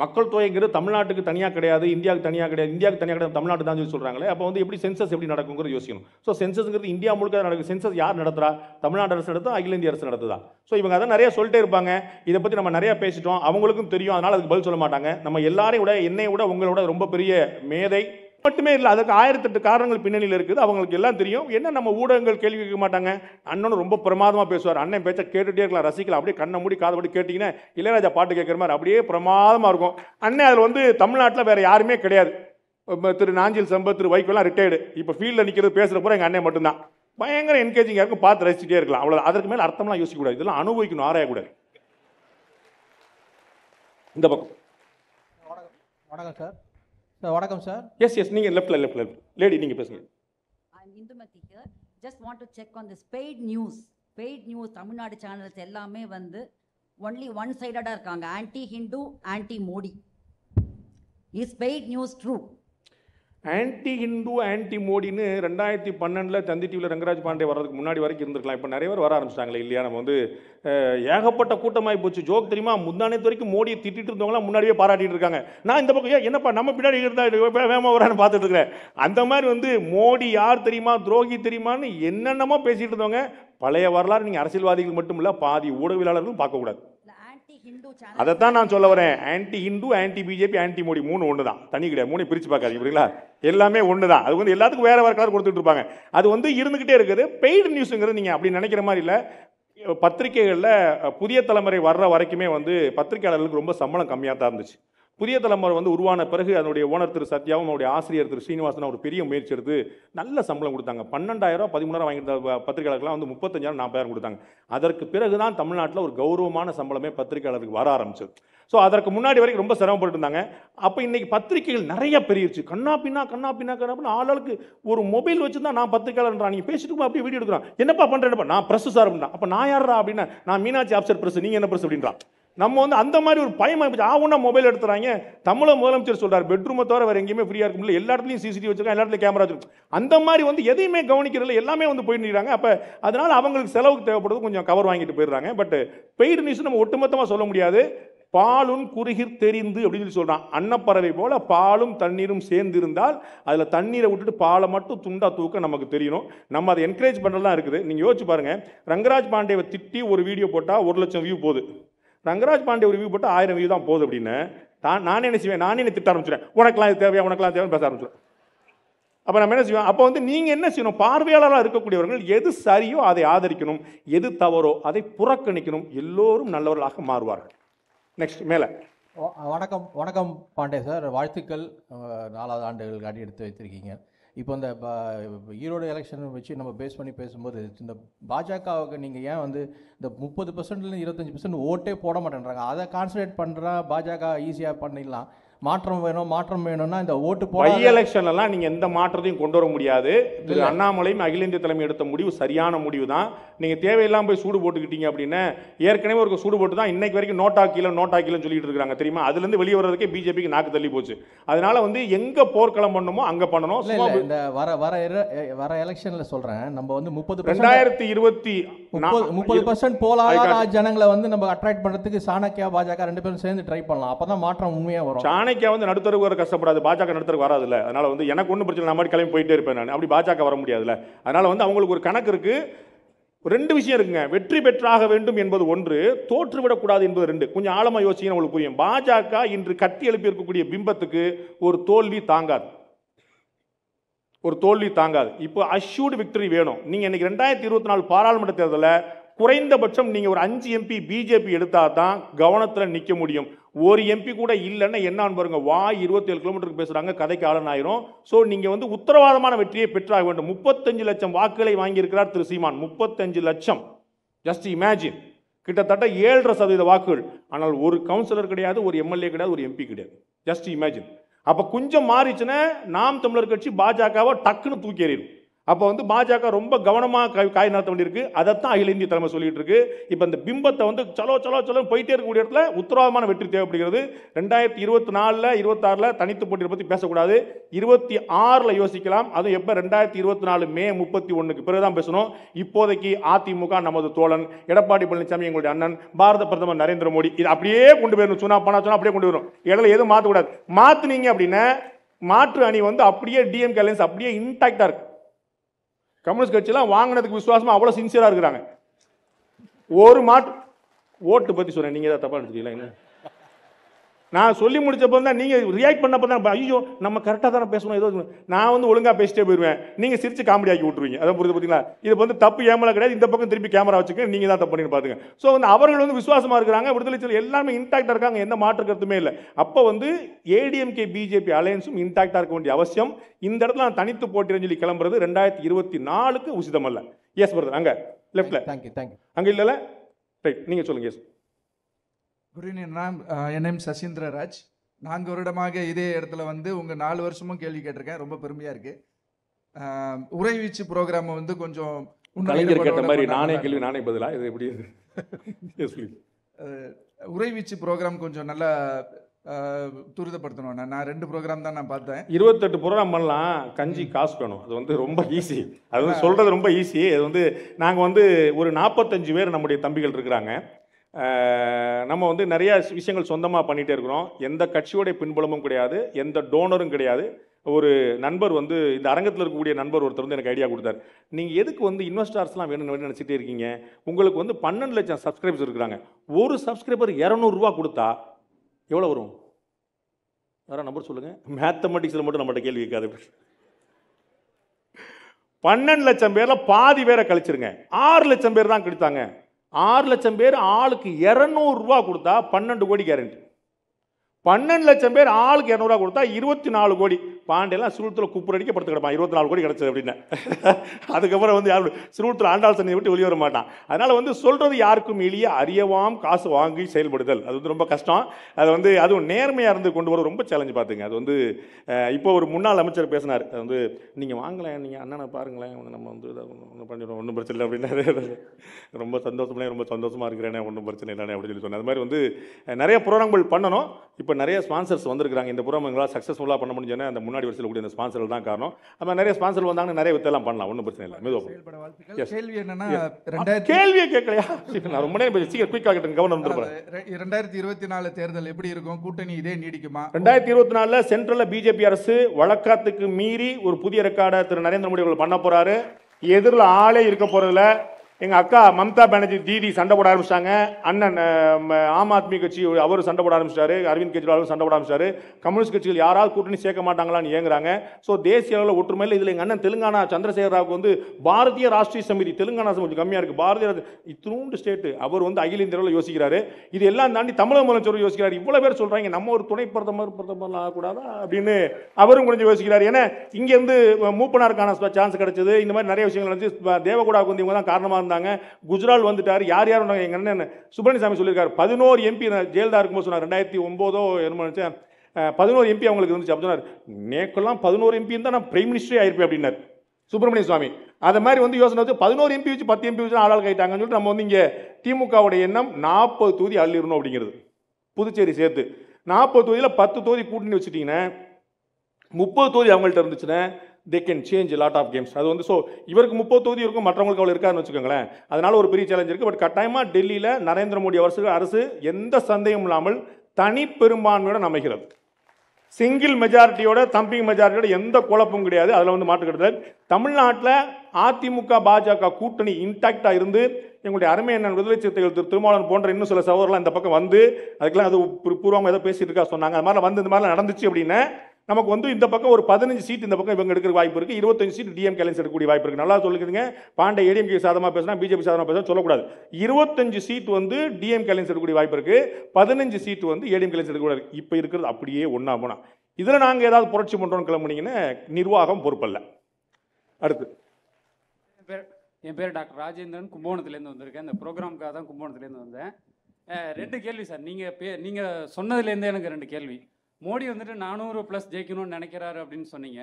மக்கள் தொகைங்கிறது தமிழ்நாட்டுக்கு தனியாக கிடையாது இந்தியாவுக்கு தனியாக கிடையாது இந்தியாவுக்கு தனியாக கிடையாது தமிழ்நாட்டு தான் சொல்லி சொல்கிறாங்களே அப்போ வந்து எப்படி சென்சஸ் எப்படி நடக்குங்கிறது யோசிக்கணும் ஸோ சென்சஸ்ங்கிறது இந்தியா முழுக்க நடக்கும் சென்சஸ் யார் நடத்துகிறா தமிழ்நாடு அரசு நடத்தும் அகில இந்திய அரசு நடத்துதா ஸோ இவங்க அதை நிறைய சொல்லிட்டே இருப்பாங்க இதை பற்றி நம்ம நிறையா பேசிட்டோம் அவங்களுக்கும் தெரியும் அதனால் அதுக்கு பதில் சொல்ல மாட்டாங்க நம்ம எல்லாரையும் விட என்னை விட உங்களோட ரொம்ப பெரிய மேதை மட்டுமே இல்லை அதுக்கு ஆயிரத்தெட்டு காரணங்கள் பின்னணியில் இருக்குது அவங்களுக்கு எல்லாம் தெரியும் என்ன நம்ம ஊடகங்கள் கேள்வி கேட்க மாட்டாங்க அண்ணனும் ரொம்ப பிரமாதமாக பேசுவார் அண்ணன் பேச்சா கேட்டுகிட்டே இருக்கலாம் ரசிக்கலாம் அப்படியே கண்ணை மூடி மூடி கேட்டிங்கன்னா இளையராஜா பாட்டு கேட்குற மாதிரி அப்படியே பிரமாதமாக இருக்கும் அண்ணன் அதில் வந்து தமிழ்நாட்டில் வேறு யாருமே கிடையாது திரு நாஞ்சில் சம்பத் திரு வைகோலாம் ரிட்டையர்டு இப்போ ஃபீல்டில் நிற்கிறது பேசுகிற பூரா எங்கள் அண்ணன் மட்டும்தான் பயங்கர என்கேஜிங்காக இருக்கும் பார்த்து ரசிச்சுட்டே இருக்கலாம் அவ்வளோ அதற்கு மேலே அர்த்தம்லாம் யோசிக்கக்கூடாது இதெல்லாம் அனுபவிக்கணும் ஆராயக்கூடாது இந்த பக்கம் வணக்கம் சார் சார் வணக்கம் சார் எஸ் எஸ் நீங்கள் லெஃப்டில் லெஃப்ட் லெஃப்ட் லேடி நீங்கள் பேசுங்க Indumathi just want to check on this paid news paid news Tamil Nadu channels எல்லாமே வந்து ஒன்லி ஒன் சைடடாக இருக்காங்க anti Hindu anti Modi is paid news true anti Hindu anti மோடின்னு ரெண்டாயிரத்தி பன்னெண்டில் தந்தி டிவியில் ரங்கராஜ் பாண்டே வர்றதுக்கு முன்னாடி வரைக்கும் இருந்திருக்கலாம் இப்போ நிறைய பேர் வர ஆரம்பிச்சிட்டாங்களே இல்லையா நம்ம வந்து ஏகப்பட்ட கூட்டமாகி போச்சு ஜோக் தெரியுமா முந்தானே வரைக்கும் மோடியை திட்டிட்டு இருந்தவங்களாம் முன்னாடியே பாராட்டிட்டு இருக்காங்க நான் இந்த பக்கம் என்னப்பா நம்ம பின்னாடி இருந்தா வேமா வரான்னு பார்த்துட்டு இருக்கிறேன் அந்த மாதிரி வந்து மோடி யார் தெரியுமா துரோகி தெரியுமான்னு என்னென்னமோ பேசிகிட்டு இருந்தவங்க பழைய வரலாறு நீங்கள் அரசியல்வாதிகள் மட்டும் இல்லை பாதி ஊடகவியலாளர்களும் பார்க்கக்கூடாது அதை தான் நான் சொல்ல வரேன் anti Hindu anti BJP anti Modi மூணு ஒன்று தான் தனி கிடையாது மூணு பிரித்து பார்க்காதீங்க புரியுங்களா எல்லாமே ஒன்று தான் அது வந்து எல்லாத்துக்கும் வேறு வேறு கலர் கொடுத்துட்டு இருப்பாங்க அது வந்து இருந்துக்கிட்டே இருக்குது பெய்டு நியூஸுங்கிறது நீங்கள் அப்படி நினைக்கிற மாதிரி இல்லை பத்திரிகைகளில் புதிய தலைமுறை வர்ற வரைக்குமே வந்து பத்திரிகையாளர்களுக்கு ரொம்ப சம்பளம் கம்மியாக தான் இருந்துச்சு புதிய தலைமுறை வந்து உருவான பிறகு அதனுடைய ஓனர் திரு சத்யாவும் அவருடைய ஆசிரியர் திரு ஸ்ரீனிவாசன் ஒரு பெரிய முயற்சி எடுத்து நல்ல சம்பளம் கொடுத்தாங்க பன்னெண்டாயிரம் பதிமூணாயிரம் வாங்கியிருந்த பத்திரிகையாளர்கள்லாம் வந்து முப்பத்தஞ்சாயிரம் நாற்பதாயிரம் கொடுத்தாங்க அதற்கு பிறகு தான் தமிழ்நாட்டில் ஒரு கௌரவமான சம்பளமே பத்திரிகையாளருக்கு வர ஆரம்பிச்சது ஸோ அதற்கு முன்னாடி வரைக்கும் ரொம்ப சிரமப்பட்டு இருந்தாங்க அப்போ இன்றைக்கி பத்திரிகைகள் நிறைய பெருகிருச்சு கண்ணா பின்னா கண்ணா பின்னா கண்ணா பின்னா ஆளாளுக்கு ஒரு மொபைல் வச்சு தான் நான் பத்திரிகையாளர்ன்றா நீங்கள் பேசிட்டு அப்படியே வீடியோ எடுக்கிறான் என்னப்பா பண்ணுறேன்ப்பா நான் ப்ரெஸ் சார் அப்படின்னா அப்போ நான் யாரா அப்படின்னா நான் மீனாட்சி ஆப்சர் ப்ரெஸ் நீங்கள் என்ன ப்ரெஸ் அப்படின்றான் நம்ம வந்து அந்த மாதிரி ஒரு பயம் போச்சு ஆகும்னா மொபைல் எடுத்துறாங்க தமிழக முதலமைச்சர் சொல்கிறார் பெட்ரூமை தவிர வேறு எங்கேயுமே ஃப்ரீயாக இருக்கும்ல எல்லா இடத்துலையும் சிசிடிவி வச்சுருக்கோம் எல்லா இடத்துலையும் கேமரா வச்சிருக்கோம் அந்த மாதிரி வந்து எதையுமே கவனிக்கிறதில்ல எல்லாமே வந்து போயிட்டு அப்போ அதனால் அவங்களுக்கு செலவுக்கு தேவைப்படுறது கொஞ்சம் கவர் வாங்கிட்டு போயிடுறாங்க பட் பெய்டு நியூஸ் நம்ம ஒட்டுமொத்தமாக சொல்ல முடியாது பாலும் குறுகிர் தெரிந்து அப்படின்னு சொல்லி சொல்கிறான் அன்னப்பறவை போல் பாலும் தண்ணீரும் சேர்ந்து இருந்தால் அதில் தண்ணீரை விட்டுட்டு பாலை மட்டும் துண்டாக தூக்க நமக்கு தெரியணும் நம்ம அதை என்கரேஜ் பண்ணுறதுலாம் இருக்குது நீங்கள் யோசிச்சு பாருங்கள் ரங்கராஜ் பாண்டேவை திட்டி ஒரு வீடியோ போட்டால் ஒரு லட்சம் வியூ போகுது ரங்கராஜ் பாண்டே ஒரு வியூ போட்டு ஆயிரம் வியூ தான் போகுது அப்படின்னு நான் நானே என்ன செய்வேன் நானே என்ன திட்ட ஆரம்பிச்சிடுவேன் உனக்கெல்லாம் இது தேவையா உனக்கெல்லாம் தேவையான பேச ஆரம்பிச்சிடுவேன் அப்போ நம்ம என்ன செய்வோம் அப்போ வந்து நீங்கள் என்ன செய்யணும் பார்வையாளராக இருக்கக்கூடியவர்கள் எது சரியோ அதை ஆதரிக்கணும் எது தவறோ அதை புறக்கணிக்கணும் எல்லோரும் நல்லவர்களாக மாறுவார்கள் நெக்ஸ்ட் மேலே வணக்கம் வணக்கம் பாண்டே சார் வாழ்த்துக்கள் நாலாவது ஆண்டுகள் காட்டி எடுத்து வைத்திருக்கீங்க இப்போ இந்த ஈரோடு எலெக்ஷன் வச்சு நம்ம பேஸ் பண்ணி பேசும்போது இந்த பாஜகவுக்கு நீங்கள் ஏன் வந்து இந்த முப்பது பர்சன்ட்லேருந்து இருபத்தஞ்சி பர்சன்ட் ஓட்டே போட மாட்டேன்றாங்க அதை கான்சன்ட்ரேட் பண்ணுறா பாஜக ஈஸியாக பண்ணிடலாம் மாற்றம் வேணும் மாற்றம் வேணும்னா இந்த ஓட்டு போய் எலெக்ஷன்லாம் நீங்கள் எந்த மாற்றத்தையும் கொண்டு வர முடியாது திரு அண்ணாமலையும் அகில இந்திய தலைமை எடுத்த முடிவு சரியான முடிவு தான் நீங்கள் தேவையில்லாமல் போய் சூடு போட்டுக்கிட்டீங்க அப்படின்னா ஏற்கனவே ஒரு சூடு போட்டு தான் இன்னைக்கு வரைக்கும் நோட்டா கீழே நோட்டா கீழே சொல்லிட்டு இருக்காங்க தெரியுமா அதுலேருந்து வெளியே வர்றதுக்கே பிஜேபிக்கு நாக்கு தள்ளி போச்சு அதனால வந்து எங்கே போர்க்களம் பண்ணணுமோ அங்கே பண்ணணும் இந்த வர வர வர எலெக்ஷனில் சொல்கிறேன் நம்ம வந்து முப்பது ரெண்டாயிரத்தி இருபத்தி முப்பது பர்சன்ட் போலாத ஜனங்களை வந்து நம்ம அட்ராக்ட் பண்ணுறதுக்கு சாணக்கியா பாஜக ரெண்டு பேரும் சேர்ந்து ட்ரை பண்ணலாம் அப்போ தான் மாற்றம் உண்மையாக வரும் சாணக்கியா வந்து நடுத்தருக்கு வர கஷ்டப்படாது பாஜக நடுத்தருக்கு இல்லை அதனால் வந்து எனக்கு ஒன்றும் பிரச்சனை நான் மாதிரி கிளம்பி போயிட்டே இருப்பேன் நான் அப்படி பாஜக வர முடியாதுல்ல அதனால் வந்து அவங்களுக்கு ஒரு கணக்கு இருக்குது ரெண்டு விஷயம் இருக்குங்க வெற்றி பெற்றாக வேண்டும் என்பது ஒன்று தோற்றுவிடக்கூடாது என்பது ரெண்டு கொஞ்சம் ஆழமாக யோசிச்சிங்கன்னா உங்களுக்கு புரியும் பாஜக இன்று கட்டி எழுப்பி இருக்கக்கூடிய பிம்பத்துக்கு ஒரு தோல்வி தாங்காது ஒரு தோல்வி தாங்காது இப்போ அஷ்யூடு விக்டரி வேணும் நீங்கள் இன்னைக்கு ரெண்டாயிரத்தி இருபத்தி நாலு பாராளுமன்ற தேர்தலில் குறைந்தபட்சம் நீங்கள் ஒரு அஞ்சு எம்பி பிஜேபி எடுத்தால் தான் கவனத்தில் நிற்க முடியும் ஒரு எம்பி கூட இல்லைன்னா என்னான் பாருங்க வாய் இருபத்தேழு கிலோமீட்டருக்கு பேசுகிறாங்க கதைக்கு ஆளுநாயிரும் ஸோ நீங்கள் வந்து உத்தரவாதமான வெற்றியை பெற்றாக வேண்டும் முப்பத்தஞ்சு லட்சம் வாக்குகளை வாங்கியிருக்கிறார் திரு சீமான் முப்பத்தஞ்சு லட்சம் ஜஸ்ட் இமேஜின் கிட்டத்தட்ட ஏழரை சதவீத வாக்குகள் ஆனால் ஒரு கவுன்சிலர் கிடையாது ஒரு எம்எல்ஏ கிடையாது ஒரு எம்பி கிடையாது ஜஸ்ட் இமேஜின் அப்போ கொஞ்சம் மாறிச்சுன்னா நாம் தமிழர் கட்சி பாஜகவை டக்குன்னு தூக்கி அப்போ வந்து பாஜக ரொம்ப கவனமாக காய் காய் நடத்த வேண்டியிருக்கு அதைத்தான் அகில இந்திய தலைமை சொல்லிட்டு இருக்கு இப்போ இந்த பிம்பத்தை வந்து சலோ சலோ சலோ போயிட்டே இருக்கக்கூடிய இடத்துல உத்தரவாதமான வெற்றி தேவைப்படுகிறது ரெண்டாயிரத்தி இருபத்தி நாலில் இருபத்தாறில் தனித்து போட்டியை பற்றி பேசக்கூடாது இருபத்தி ஆறில் யோசிக்கலாம் அதுவும் எப்போ ரெண்டாயிரத்தி இருபத்தி நாலு மே முப்பத்தி ஒன்றுக்கு பிறகு தான் பேசணும் இப்போதைக்கு அதிமுக நமது தோழன் எடப்பாடி பழனிசாமி எங்களுடைய அண்ணன் பாரத பிரதமர் நரேந்திர மோடி இது அப்படியே கொண்டு போயிடணும் சுனா பணா சொன்னா அப்படியே கொண்டு வரும் இடத்துல எதுவும் மாற்றக்கூடாது மாற்றுனீங்க அப்படின்னா மாற்று அணி வந்து அப்படியே டிஎம் கேலன்ஸ் அப்படியே இன்டாக்டாக இருக்குது கம்யூனிஸ்ட் கட்சியெல்லாம் வாங்கினதுக்கு விசுவாசமாக அவ்வளோ சின்சியராக இருக்கிறாங்க ஒரு மாட்டு ஓட்டு பற்றி சொல்கிறேன் நீங்கள் தான் தப்பாக என்ன நான் சொல்லி முடிச்சப்போ தான் நீங்கள் ரியாக்ட் பண்ணப்போ தான் ஐயோ நம்ம கரெக்டாக தானே பேசணும் ஏதோ நான் வந்து ஒழுங்காக பேசிட்டே போயிடுவேன் நீங்கள் சிரித்து காமெடி ஆக்கி விட்ருவீங்க அதை புரிஞ்சு பார்த்தீங்களா இது வந்து தப்பு ஏமலாம் கிடையாது இந்த பக்கம் திருப்பி கேமரா வச்சுக்க நீங்கள் தான் தப்பு பண்ணி பார்த்துங்க ஸோ வந்து அவர்கள் வந்து விசுவாசமாக இருக்கிறாங்க விடுதலை சில எல்லாமே இன்டாக்டாக இருக்காங்க எந்த மாற்று கருத்துமே இல்லை அப்போ வந்து ஏடிஎம்கே பிஜேபி அலையன்ஸும் இன்டாக்டாக இருக்க வேண்டிய அவசியம் இந்த இடத்துல நான் தனித்து போட்டி சொல்லி கிளம்புறது ரெண்டாயிரத்தி இருபத்தி நாலுக்கு உசிதமல்ல எஸ் பிரதர் அங்கே லெஃப்டில் தேங்க்யூ தேங்க்யூ அங்கே இல்லைல்ல ரைட் நீங்கள் சொல்லுங்கள் எஸ் குட் ஈவினிங் நான் என் நேம் சசீந்திரராஜ் நான்கு வருடமாக இதே இடத்துல வந்து உங்கள் நாலு வருஷமும் கேள்வி கேட்டிருக்கேன் ரொம்ப பெருமையாக இருக்குது uh, உரை வீச்சு ப்ரோக்ராமை வந்து கொஞ்சம் கேட்ட மாதிரி நானே கேள்வி நானே பதிலாக இது எப்படி uh, உரை வீச்சு ப்ரோக்ராம் கொஞ்சம் நல்லா uh, துரிதப்படுத்தணும் நான் நான் ரெண்டு ப்ரோக்ராம் தான் நான் பார்த்தேன் இருபத்தெட்டு ப்ரோக்ராம் பண்ணலாம் கஞ்சி காசு வேணும் அது வந்து ரொம்ப ஈஸி அது வந்து சொல்கிறது ரொம்ப ஈஸி அது வந்து நாங்கள் வந்து ஒரு நாற்பத்தஞ்சு பேர் நம்முடைய தம்பிகள் இருக்கிறாங்க நம்ம வந்து நிறையா விஷயங்கள் சொந்தமாக பண்ணிகிட்டே இருக்கிறோம் எந்த கட்சியோடைய பின்புலமும் கிடையாது எந்த டோனரும் கிடையாது ஒரு நண்பர் வந்து இந்த அரங்கத்தில் இருக்கக்கூடிய நண்பர் ஒருத்தர் வந்து எனக்கு ஐடியா கொடுத்தார் நீங்கள் எதுக்கு வந்து இன்வெஸ்டார்ஸ்லாம் வேணும்னு நினச்சிட்டே இருக்கீங்க உங்களுக்கு வந்து பன்னெண்டு லட்சம் சப்ஸ்கிரைபர்ஸ் இருக்கிறாங்க ஒரு சப்ஸ்கிரைபர் இரநூறுவா கொடுத்தா எவ்வளோ வரும் வேறு நம்பர் சொல்லுங்கள் மேத்தமெட்டிக்ஸில் மட்டும் நம்மகிட்ட கேள்வி கேட்காது பன்னெண்டு லட்சம் பேரில் பாதி பேரை கழிச்சிருங்க ஆறு லட்சம் பேர் தான் கிடைத்தாங்க ஆறு லட்சம் பேர் ஆளுக்கு இரநூறுவா கொடுத்தா பன்னெண்டு கோடி கேரண்டி பன்னெண்டு லட்சம் பேர் ஆளுக்கு இரநூறுவா கொடுத்தா இருபத்தி நாலு கோடி பாண்டியெல்லாம் சுருத்தில் குப்புற அடிக்க படுத்து கிடப்பான் இருபத்தி நாலு கோடி கிடச்சது அப்படின்னு அதுக்கப்புறம் வந்து யார் சுருத்தில் ஆண்டாள் சன்னியை விட்டு வெளியே வர மாட்டான் அதனால் வந்து சொல்கிறது யாருக்கும் எளிய அறியவாம் காசு வாங்கி செயல்படுதல் அது வந்து ரொம்ப கஷ்டம் அது வந்து அதுவும் நேர்மையாக இருந்து கொண்டு வர ரொம்ப சேலஞ்சு பார்த்துங்க அது வந்து இப்போ ஒரு முன்னாள் அமைச்சர் பேசினார் அது வந்து நீங்கள் வாங்கலேன் நீங்கள் அண்ணனை பாருங்களேன் நம்ம வந்து ஒன்றும் பண்ணிடுவோம் ஒன்றும் பிரச்சனை இல்லை அப்படின்னா ரொம்ப சந்தோஷமே ரொம்ப சந்தோஷமாக இருக்கிறேனே ஒன்றும் பிரச்சனை இல்லைனே அப்படின்னு சொல்லி சொன்னேன் அது மாதிரி வந்து நிறைய புராணங்கள் பண்ணணும் இப்போ நிறைய ஸ்பான்சர்ஸ் வந்திருக்கிறாங்க இந்த எங்களால் சக்ஸஸ்ஃபுல்லாக பண்ண முடிஞ்சோன்னே அந்த முன்னாடி முன்னாடி வரிசையில் கூடிய இந்த ஸ்பான்சர்கள் தான் காரணம் நிறைய ஸ்பான்சர் நிறைய வித்தெல்லாம் பண்ணலாம் ஒன்றும் பிரச்சனை இல்லை கேள்வி என்னன்னா கேள்வியை கேட்கலையா நான் ரொம்ப நேரம் சீக்கிரம் குயிக்காக வந்துருப்பேன் ரெண்டாயிரத்தி இருபத்தி நாலு தேர்தல் எப்படி இருக்கும் கூட்டணி இதே நீடிக்குமா ரெண்டாயிரத்தி இருபத்தி நாலில் சென்ட்ரலில் பிஜேபி அரசு வழக்காத்துக்கு மீறி ஒரு புதிய ரெக்கார்டை திரு நரேந்திர மோடி அவர்கள் பண்ண போகிறாரு எதிரில் ஆளே இருக்க போகிறதுல எங்கள் அக்கா மம்தா பானர்ஜி தீதி சண்டை போட ஆரம்பிச்சிட்டாங்க அண்ணன் ஆம் ஆத்மி கட்சி அவர் சண்டை போட ஆரம்பிச்சிட்டாரு அரவிந்த் கெஜ்ரிவாலும் சண்டை போட ஆரம்பிச்சிட்டாரு கம்யூனிஸ்ட் கட்சிகள் யாராவது கூட்டணி சேர்க்க மாட்டாங்களான்னு ஏங்குறாங்க ஸோ தேசிய அளவில் ஒற்றுமையில் இதில் எங்கள் அண்ணன் தெலுங்கானா சந்திரசேகர் ராவுக்கு வந்து பாரதிய ராஷ்டிரிய சமிதி தெலுங்கானா கொஞ்சம் கம்மியாக இருக்குது பாரதிய இத்தூண்டு ஸ்டேட்டு அவர் வந்து அகில இந்தியாவில் யோசிக்கிறாரு இது எல்லாம் தாண்டி தமிழக முதலமைச்சர் யோசிக்கிறார் இவ்வளோ பேர் சொல்கிறாங்க நம்ம ஒரு துணை பிரதமர் பிரதமர் ஆகக்கூடாதா அப்படின்னு அவரும் கொஞ்சம் யோசிக்கிறார் ஏன்னா இங்கேருந்து மூப்பனாருக்கான சான்ஸ் கிடச்சிது இந்த மாதிரி நிறைய விஷயங்கள் நடந்துச்சு தேவகூடாவுக்கு வந்து இவங்க தான் காரணமாக வந்தாங்க குஜரால் வந்துட்டார் யார் யார் வந்தாங்க எங்கள் அண்ணன் சுப்பிரமணியசாமி சொல்லியிருக்காரு பதினோரு எம்பி ஜெயலலிதா இருக்கும்போது சொன்னார் ரெண்டாயிரத்தி ஒம்போதோ என்னமோ நினச்சேன் பதினோரு எம்பி அவங்களுக்கு இருந்துச்சு அப்படி சொன்னார் நேக்கெல்லாம் பதினோரு எம்பி இருந்தால் நான் பிரைம் மினிஸ்டரே ஆயிருப்பேன் அப்படின்னார் சுப்பிரமணிய சுவாமி அதை மாதிரி வந்து யோசனை வச்சு பதினோரு எம்பி வச்சு பத்து எம்பி வச்சு ஆளால் கைட்டாங்கன்னு சொல்லிட்டு நம்ம வந்து இங்கே திமுகவுடைய எண்ணம் நாற்பது தொகுதி அள்ளிடணும் அப்படிங்கிறது புதுச்சேரி சேர்த்து நாற்பது தொகுதியில் பத்து தொகுதி கூட்டணி வச்சுட்டிங்கன்னா முப்பது தொகுதி அவங்கள்ட்ட இருந்துச்சுன்னா they can change lot of games அது வந்து ஸோ இவருக்கு முப்பது தொகுதி இருக்கும் மற்றவங்களுக்கு அவள் இருக்காருன்னு வச்சுக்கோங்களேன் அதனால் ஒரு பெரிய சேலஞ்ச் இருக்குது பட் கட்டாயமாக டெல்லியில் நரேந்திர மோடி அரசு அரசு எந்த சந்தேகம் இல்லாமல் தனி பெரும்பான்மையுடன் அமைகிறது சிங்கிள் மெஜாரிட்டியோட தம்பிங் மெஜாரிட்டியோட எந்த குழப்பமும் கிடையாது அதில் வந்து மாட்டுக்கிறது தமிழ்நாட்டில் அதிமுக பாஜக கூட்டணி இன்டாக்டாக இருந்து எங்களுடைய அருமை என்ன விடுதலை சிறுத்தைகள் திரு திருமாவளன் போன்ற இன்னும் சில சகோதரலாம் இந்த பக்கம் வந்து அதுக்கெல்லாம் அது பூர்வமாக ஏதோ பேசிட்டு இருக்கா சொன்னாங்க அது மாதிரிலாம் வந்து இந்த மாதிரிலாம் நடந்துச்சு அப்படின்னா நமக்கு வந்து இந்த பக்கம் ஒரு பதினஞ்சு சீட் இந்த பக்கம் இவங்க எடுக்கிற வாய்ப்பு இருக்குது இருபத்தஞ்சு சீட் டிஎம் கேலன்ஸ் எடுக்கக்கூடிய வாய்ப்பு இருக்குது நல்லா சொல்லுங்க பாண்டே ஏடிஎம்கே சாதமாக பேசினா பிஜேபி சாதமாக பேசினா சொல்லக்கூடாது இருபத்தஞ்சு சீட் வந்து டிஎம் கேலன்ஸ் எடுக்கக்கூடிய வாய்ப்பு இருக்குது பதினஞ்சு சீட் வந்து ஏடிஎம் கேலன்ஸ் எடுக்கக்கூடாது இப்போ இருக்கிறது அப்படியே ஒன்றா போனா இதில் நாங்கள் ஏதாவது புரட்சி பண்ணுறோம்னு கிளம்புனீங்கன்னா நிர்வாகம் பொறுப்பல்ல அடுத்து என் பேர் டாக்டர் ராஜேந்திரன் கும்பகோணத்துலேருந்து வந்திருக்கேன் இந்த ப்ரோக்ராமுக்காக தான் கும்பகோணத்துலேருந்து வந்தேன் ரெண்டு கேள்வி சார் நீங்கள் பே நீங்கள் சொன்னதுலேருந்து எனக்கு ரெண்டு கேள்வி மோடி வந்துட்டு நானூறு ப்ளஸ் ஜெயிக்கணும்னு நினைக்கிறாரு அப்படின்னு சொன்னீங்க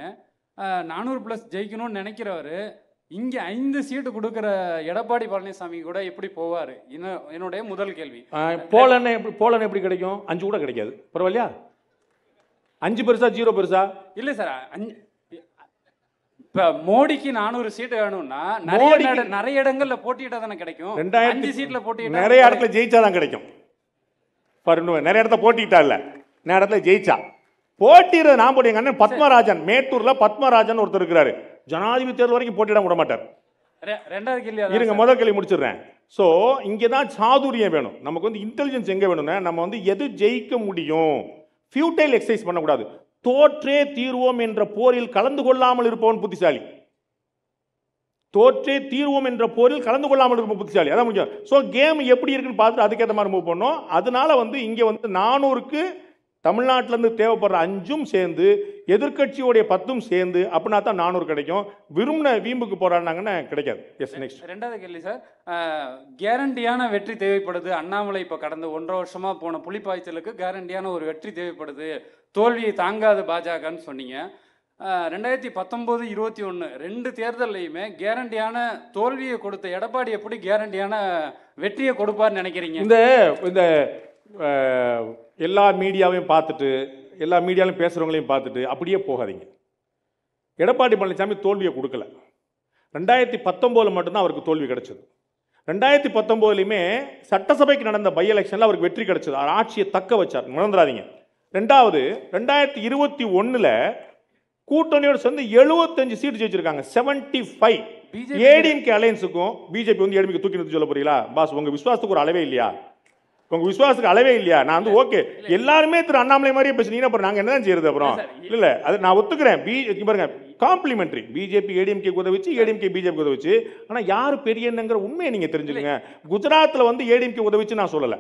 நானூறு ப்ளஸ் ஜெயிக்கணும்னு நினைக்கிறவர் இங்கே ஐந்து சீட்டு கொடுக்குற எடப்பாடி பழனிசாமி கூட எப்படி போவார் என்னுடைய முதல் கேள்வி போலன்னு எப்படி போலன்னு எப்படி கிடைக்கும் அஞ்சு கூட கிடைக்காது பரவாயில்லையா அஞ்சு பெருசா ஜீரோ பெருசா இல்லை சார் அஞ்சு இப்போ மோடிக்கு நானூறு சீட்டு வேணும்னா நிறைய நிறைய இடங்களில் போட்டியிட்டா தானே கிடைக்கும் ரெண்டாயிரத்தி சீட்டில் போட்டியிட்டா நிறைய இடத்துல ஜெயிச்சா தான் கிடைக்கும் பாருங்க நிறைய இடத்த போட்டியிட்டா இல்லை நேரத்தில் ஜெயிச்சா போட்டியிட நான் போட்டி எங்கள் அண்ணன் பத்மராஜன் மேட்டூரில் பத்மராஜன் ஒருத்தர் இருக்கிறாரு ஜனாதிபதி தேர்தல் வரைக்கும் போட்டியிட விட மாட்டார் ரெண்டாவது கேள்வி இருங்க முதல் கேள்வி முடிச்சிடுறேன் ஸோ இங்கே தான் சாதுரியம் வேணும் நமக்கு வந்து இன்டெலிஜென்ஸ் எங்கே வேணும்னா நம்ம வந்து எது ஜெயிக்க முடியும் ஃபியூட்டைல் எக்ஸசைஸ் பண்ணக்கூடாது தோற்றே தீர்வோம் என்ற போரில் கலந்து கொள்ளாமல் இருப்பவன் புத்திசாலி தோற்றே தீர்வோம் என்ற போரில் கலந்து கொள்ளாமல் இருப்போம் புத்திசாலி அதான் முக்கியம் ஸோ கேம் எப்படி இருக்குன்னு பார்த்துட்டு அதுக்கேற்ற மாதிரி மூவ் பண்ணோம் அதனால வந்து இங்கே வந்து நானூறுக்கு தமிழ்நாட்டிலேருந்து தேவைப்படுற அஞ்சும் சேர்ந்து எதிர்கட்சியோடைய பத்தும் சேர்ந்து அப்படின்னா தான் நானூறு கிடைக்கும் விரும்பின வீம்புக்கு போராடினாங்கன்னா கிடைக்காது எஸ் நெக்ஸ்ட் ரெண்டாவது கேள்வி சார் கேரண்டியான வெற்றி தேவைப்படுது அண்ணாமலை இப்போ கடந்த ஒன்றரை வருஷமாக போன புலிப்பாய்ச்சலுக்கு கேரண்டியான ஒரு வெற்றி தேவைப்படுது தோல்வியை தாங்காது பாஜகன்னு சொன்னீங்க ரெண்டாயிரத்தி பத்தொம்போது இருபத்தி ஒன்று ரெண்டு தேர்தல்லையுமே கேரண்டியான தோல்வியை கொடுத்த எடப்பாடி எப்படி கேரண்டியான வெற்றியை கொடுப்பார்னு நினைக்கிறீங்க இந்த இந்த எல்லா மீடியாவையும் பார்த்துட்டு எல்லா மீடியாலையும் பேசுகிறவங்களையும் பார்த்துட்டு அப்படியே போகாதீங்க எடப்பாடி பழனிசாமி தோல்வியை கொடுக்கல ரெண்டாயிரத்தி பத்தொம்போதில் மட்டும்தான் அவருக்கு தோல்வி கிடச்சிது ரெண்டாயிரத்தி பத்தொம்போதுலையுமே சட்டசபைக்கு நடந்த பை எலெக்ஷனில் அவருக்கு வெற்றி கிடச்சிது ஆட்சியை தக்க வச்சார் மறந்துடாதீங்க ரெண்டாவது ரெண்டாயிரத்தி இருபத்தி ஒன்றில் கூட்டணியோடு சேர்ந்து எழுபத்தஞ்சு சீட்டு ஜெயிச்சிருக்காங்க செவன்டி ஃபைவ் ஏடிஎம்கே அலையன்ஸுக்கும் பிஜேபி வந்து எடுமைக்கு தூக்கி நிறுத்தி சொல்ல போறீங்களா பாஸ் உங்கள் விசுவாசத்துக்கு ஒரு அளவே இல்லையா உங்க விசுவாசத்துக்கு அளவே இல்லையா நான் வந்து ஓகே எல்லாருமே திரு அண்ணாமலை மாதிரியே பேசுனீங்கன்னா அப்புறம் நாங்கள் என்ன தான் செய்யறது அப்புறம் இல்லை அது நான் ஒத்துக்கிறேன் பாருங்க காம்ப்ளிமெண்ட்ரி பிஜேபி ஏடிஎம்கே உதவிச்சு ஏடிஎம்கே பிஜேபி உதவிச்சு ஆனால் யார் என்னங்கிற உண்மையை நீங்கள் தெரிஞ்சுக்கங்க குஜராத்தில் வந்து ஏடிஎம்கே உதவிச்சு நான் சொல்லலை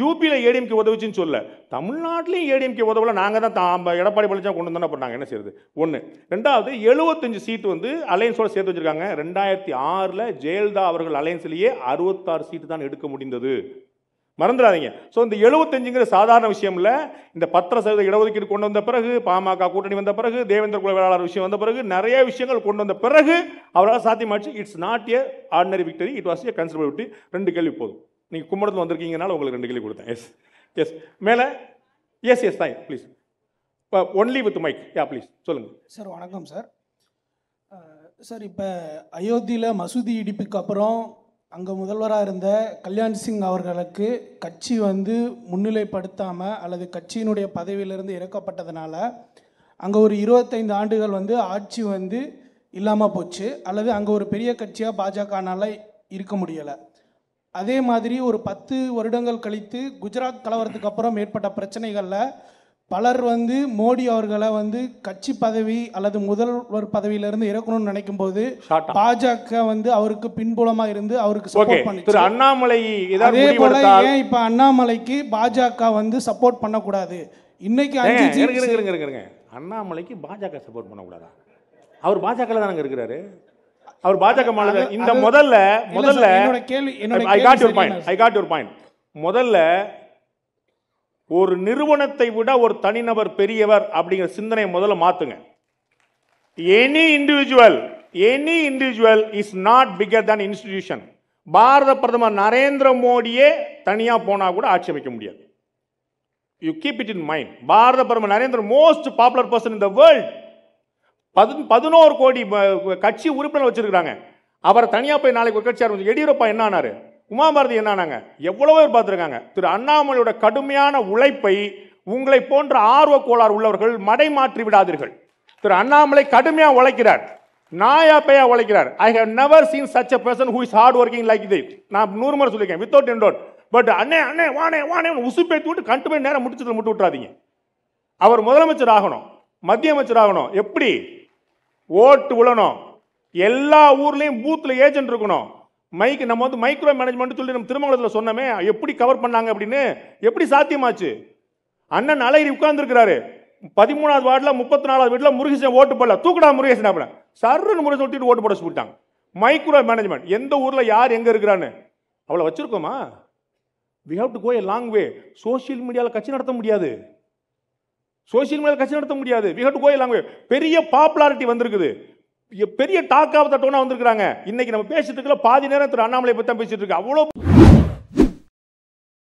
யூபியில் ஏடிஎம்கே உதவிச்சுன்னு சொல்ல தமிழ்நாட்டிலையும் ஏடிஎம்கே உதவல நாங்கள் தான் எடப்பாடி பழனிசாமி கொண்டு வந்தோம் அப்புறம் நாங்கள் என்ன செய்யறது ஒன்று ரெண்டாவது எழுபத்தஞ்சு சீட்டு வந்து அலையன்ஸோடு சேர்த்து வச்சிருக்காங்க ரெண்டாயிரத்தி ஆறில் ஜெயலலிதா அவர்கள் அலையன்ஸ்லேயே அறுபத்தாறு சீட்டு தான் எடுக்க முடிந்தது மறந்துடாதீங்க ஸோ இந்த எழுபத்தஞ்சுங்கிற சாதாரண விஷயம் இல்லை இந்த பத்திர சதவீத இடஒதுக்கீடு கொண்டு வந்த பிறகு பாமக கூட்டணி வந்த பிறகு தேவேந்திர குல வேளாளர் விஷயம் வந்த பிறகு நிறைய விஷயங்கள் கொண்டு வந்த பிறகு அவரால் சாத்தியமாச்சு it's not a ordinary victory it was a considerable ரெண்டு கேள்வி போதும் நீங்கள் கும்படத்தில் வந்திருக்கீங்கனால உங்களுக்கு ரெண்டு கேள்வி கொடுத்தேன் எஸ் எஸ் மேலே எஸ் எஸ் தாய் please only with mic yeah please சொல்லுங்கள் சார் வணக்கம் சார் சார் uh, இப்போ அயோத்தியில் மசூதி இடிப்புக்கு அப்புறம் அங்கே முதல்வராக இருந்த கல்யாண் சிங் அவர்களுக்கு கட்சி வந்து முன்னிலைப்படுத்தாமல் அல்லது கட்சியினுடைய பதவியிலிருந்து இறக்கப்பட்டதுனால அங்கே ஒரு இருபத்தைந்து ஆண்டுகள் வந்து ஆட்சி வந்து இல்லாமல் போச்சு அல்லது அங்கே ஒரு பெரிய கட்சியாக பாஜகனால் இருக்க முடியலை அதே மாதிரி ஒரு பத்து வருடங்கள் கழித்து குஜராத் கலவரத்துக்கு அப்புறம் ஏற்பட்ட பிரச்சனைகளில் பலர் வந்து மோடி அவர்களை வந்து கட்சி பதவி அல்லது முதல்வர் பதவியிலிருந்து இறக்கணும்னு நினைக்கும் போது பாஜக வந்து அவருக்கு பின்புலமா இருந்து அவருக்கு சப்போர்ட் பண்ணி அண்ணாமலை அதே போல ஏன் இப்ப அண்ணாமலைக்கு பாஜக வந்து சப்போர்ட் பண்ணக்கூடாது இன்னைக்கு அண்ணாமலைக்கு பாஜக சப்போர்ட் பண்ணக்கூடாதா அவர் பாஜக இருக்கிறாரு அவர் பாஜக மாநில இந்த முதல்ல முதல்ல I got your point I got your point முதல்ல ஒரு நிறுவனத்தை விட ஒரு தனிநபர் பெரியவர் அப்படிங்கிற சிந்தனை முதல்ல மாற்றுங்க any individual any individual is not bigger than institution Bharat பிரதமர் நரேந்திர மோடியே தனியாக போனால் கூட அமைக்க முடியாது you keep it in mind Bharat பிரதமர் Narendra most popular person in the world பதினோரு கோடி கட்சி உறுப்பினர் வச்சிருக்கிறாங்க அவரை தனியாக போய் நாளைக்கு ஒரு கட்சி ஆரம்பிச்சு எடியூரப்பா என்ன ஆனாரு உமாபாரதி என்னானாங்க எவ்வளோ பேர் பார்த்துருக்காங்க திரு அண்ணாமலையோட கடுமையான உழைப்பை உங்களை போன்ற ஆர்வ கோளாறு உள்ளவர்கள் மடை மாற்றி விடாதீர்கள் திரு அண்ணாமலை கடுமையாக உழைக்கிறார் நாயா பையா உழைக்கிறார் I have never seen such a person who is hard working like இது நான் நூறு முறை சொல்லியிருக்கேன் வித்தவுட் என் டோட் பட் அண்ணே அண்ணே வானே வானே பேத்து விட்டு கண்டு போய் நேரம் முடிச்சதில் முட்டு விட்டுறாதீங்க அவர் முதலமைச்சர் ஆகணும் மத்திய அமைச்சர் ஆகணும் எப்படி ஓட்டு விழணும் எல்லா ஊர்லேயும் பூத்தில் ஏஜென்ட் இருக்கணும் மைக் நம்ம வந்து மைக்ரோ மேனேஜ்மெண்ட் சொல்லி நம்ம திருமங்கலத்தில் சொன்னோமே எப்படி கவர் பண்ணாங்க அப்படின்னு எப்படி சாத்தியமாச்சு அண்ணன் அலையறி உட்கார்ந்துருக்கிறாரு பதிமூணாவது வார்டில் முப்பத்தி நாலாவது வீட்டில் முருகேசன் ஓட்டு போடல தூக்கடா முருகேசன் அப்படின்னு சர்ன்னு முறை சொல்லிட்டு ஓட்டு போட சொல்லிட்டாங்க மைக்ரோ மேனேஜ்மெண்ட் எந்த ஊரில் யார் எங்கே இருக்கிறான்னு அவ்வளோ வச்சுருக்கோமா we have to go a long way social மீடியாவில் கட்சி நடத்த முடியாது சோசியல் மீடியாவில் கட்சி நடத்த முடியாது we have to go way பெரிய பாப்புலாரிட்டி வந்திருக்குது பெரிய டாக்காக டோனாக வந்திருக்கிறாங்க இன்னைக்கு நம்ம பேசிட்டு பாதி நேரம் திரு அண்ணாமலை பற்றி தான் பேசிட்டு இருக்கு அவ்வளோ